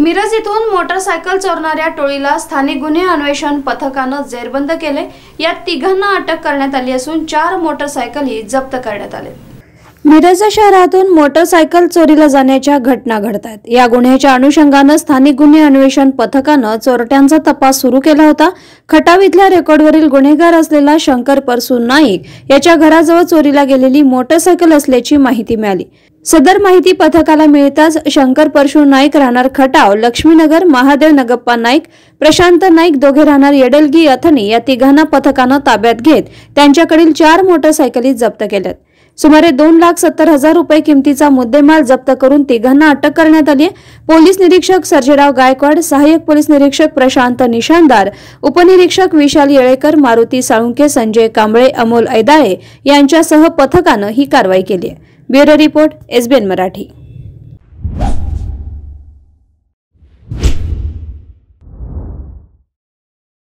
मिरज इथून मोटरसायकल चोरणाऱ्या टोळीला स्थानिक गुन्हे अन्वेषण पथकानं जेरबंद केले यात तिघांना अटक करण्यात आली असून चार मोटरसायकलही जप्त करण्यात आले मिरज शहरातून मोटरसायकल चोरीला जाण्याच्या घटना घडत आहेत या गुन्ह्याच्या अनुषंगानं स्थानिक गुन्हे अन्वेषण पथकानं चोरट्यांचा तपास सुरू केला होता खटाव इथल्या रेकॉर्डवरील गुन्हेगार असलेला शंकर परसू नाईक याच्या घराजवळ चोरीला गेलेली मोटरसायकल असल्याची माहिती मिळाली सदर माहिती पथकाला मिळताच शंकर परशु नाईक राहणार खटाव लक्ष्मीनगर महादेव नगप्पा नाईक प्रशांत नाईक दोघे राहणार येडलगी अथनी या तिघांना पथकानं ताब्यात घेत त्यांच्याकडील चार मोटरसायकली जप्त केल्यात सुमारे दोन लाख सत्तर हजार रुपये किमतीचा मुद्देमाल जप्त करून तिघांना अटक करण्यात आली पोलीस निरीक्षक सर्जेराव गायकवाड सहाय्यक पोलीस निरीक्षक प्रशांत निशानदार उपनिरीक्षक विशाल येळेकर मारुती साळुंके संजय कांबळे अमोल ऐदाळे यांच्यासह पथकानं ही कारवाई केली ब्युरो रिपोर्ट एसबीएन मराठी